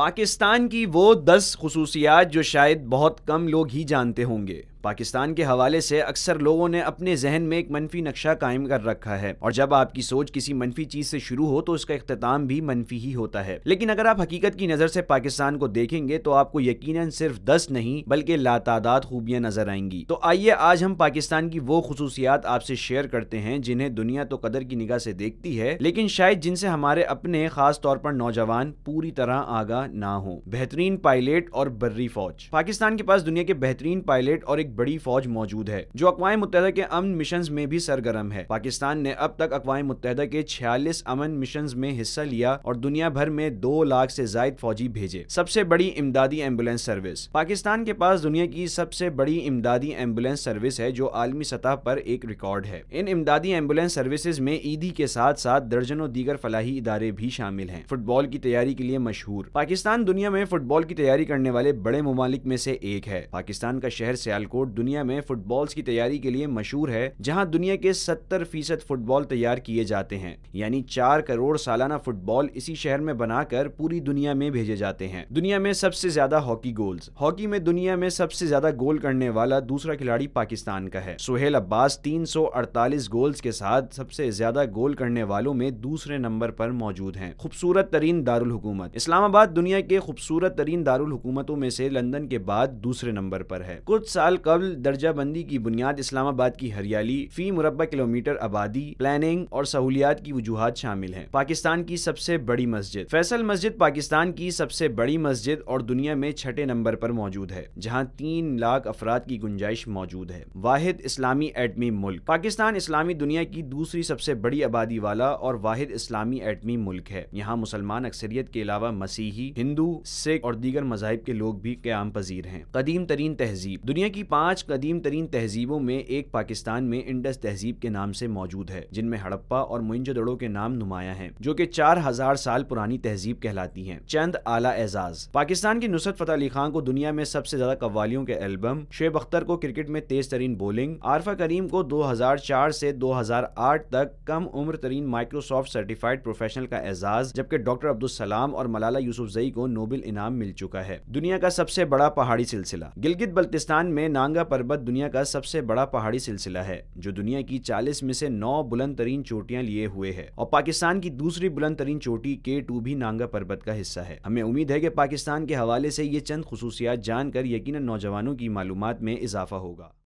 पाकिस्तान की वो दस खसूसियात जो शायद बहुत कम लोग ही जानते होंगे पाकिस्तान के हवाले से अक्सर लोगों ने अपने जहन में एक मनफी नक्शा कायम कर रखा है और जब आपकी सोच किसी मनफी चीज से शुरू हो तो उसका अख्ताम भी मनफी ही होता है लेकिन अगर आप हकीकत की नजर से पाकिस्तान को देखेंगे तो आपको यकीन सिर्फ दस नहीं बल्कि लातादात खूबियां नजर आएंगी तो आइए आज हम पाकिस्तान की वो खसूसियात आपसे शेयर करते हैं जिन्हें दुनिया तो कदर की निगाह से देखती है लेकिन शायद जिनसे हमारे अपने खास तौर पर नौजवान पूरी तरह आगा ना हो बेहतरीन पायलट और बर्री फौज पाकिस्तान के पास दुनिया के बेहतरीन पायलट और एक एक बड़ी फौज मौजूद है जो अकवा मुतहदा के अमन मिशन में भी सरगर्म है पाकिस्तान ने अब तक अकवा मुतहदा के छियालीस अमन मिशन में हिस्सा लिया और दुनिया भर में दो लाख ऐसी जायद फौजी भेजे सबसे बड़ी इमदादी एम्बुलेंस सर्विस पाकिस्तान के पास दुनिया की सबसे बड़ी इमदादी एम्बुलेंस सर्विस है जो आलमी सतह पर एक रिकॉर्ड है इन इमदादी एम्बुलेंस सर्विसेज में ईदी के साथ साथ दर्जनों दीगर फलाही इदारे भी शामिल हैं फुटबॉल की तैयारी के लिए मशहूर पाकिस्तान दुनिया में फुटबॉल की तैयारी करने वाले बड़े ममालिक में से एक है पाकिस्तान का शहर सियालकोट एयरपोर्ट दुनिया में फुटबॉल्स की तैयारी के लिए मशहूर है जहां दुनिया के 70 फीसद फुटबॉल तैयार किए जाते हैं यानी चार करोड़ सालाना फुटबॉल इसी शहर में बनाकर पूरी दुनिया में भेजे जाते हैं दुनिया में सबसे ज्यादा हॉकी गोल्स हॉकी में दुनिया में सबसे ज्यादा गोल करने वाला दूसरा खिलाड़ी पाकिस्तान का है सुहेल अब्बास तीन गोल्स के साथ सबसे ज्यादा गोल करने वालों में दूसरे नंबर पर मौजूद हैं खूबसूरत तरीन दारुल हुकूमत इस्लामाबाद दुनिया के खूबसूरत तरीन दारुल हुकूमतों में से लंदन के बाद दूसरे नंबर पर है कुछ साल कबल बंदी की बुनियाद इस्लामाबाद की हरियाली फी मुरबा किलोमीटर आबादी प्लानिंग और सहूलियात की वजूहत शामिल है पाकिस्तान की सबसे बड़ी मस्जिद फैसल मस्जिद पाकिस्तान की सबसे बड़ी मस्जिद और दुनिया में छठे नंबर पर मौजूद है जहाँ तीन लाख अफराद की गुंजाइश मौजूद है वाहिद इस्लामी एटमी मुल्क पाकिस्तान इस्लामी दुनिया की दूसरी सबसे बड़ी आबादी वाला और वाहिद इस्लामी एटमी मुल्क है यहाँ मुसलमान अक्सरियत के अलावा मसीही हिंदू सिख और दीगर मजाहब के लोग भी क्याम पजीर हैं कदीम तरीन तहजीब दुनिया की पाँच पांच कदीम तरीन तहजीबों में एक पाकिस्तान में इंडस तहजीब के नाम से मौजूद है जिनमें हड़प्पा और मुंजदड़ो के नाम नुमाया है जो की चार हजार साल पुरानी तहजीब कहलाती है चंद आला एजाज पाकिस्तान की नुसरत फतेह अली खान को दुनिया में सबसे ज्यादा कव्वालियों के एल्बम शेब अख्तर को क्रिकेट में तेज तरीन बोलिंग आरफा करीम को दो हजार दो से आठ तक कम उम्र तरीन माइक्रोसॉफ्ट सर्टिफाइड प्रोफेशनल का एजाज जबकि डॉक्टर अब्दुल सलाम और मलाला जई को नोबेल इनाम मिल चुका है दुनिया का सबसे बड़ा पहाड़ी सिलसिला गिलगित बल्तिस्तान में नाम कांगा पर्वत दुनिया का सबसे बड़ा पहाड़ी सिलसिला है जो दुनिया की 40 में से 9 बुलंद तरीन चोटियां लिए हुए है और पाकिस्तान की दूसरी बुलंद तरीन चोटी के टू भी नांगा पर्वत का हिस्सा है हमें उम्मीद है कि पाकिस्तान के हवाले से ये चंद खसूसियात जानकर यकीन नौजवानों की मालूम में इजाफा होगा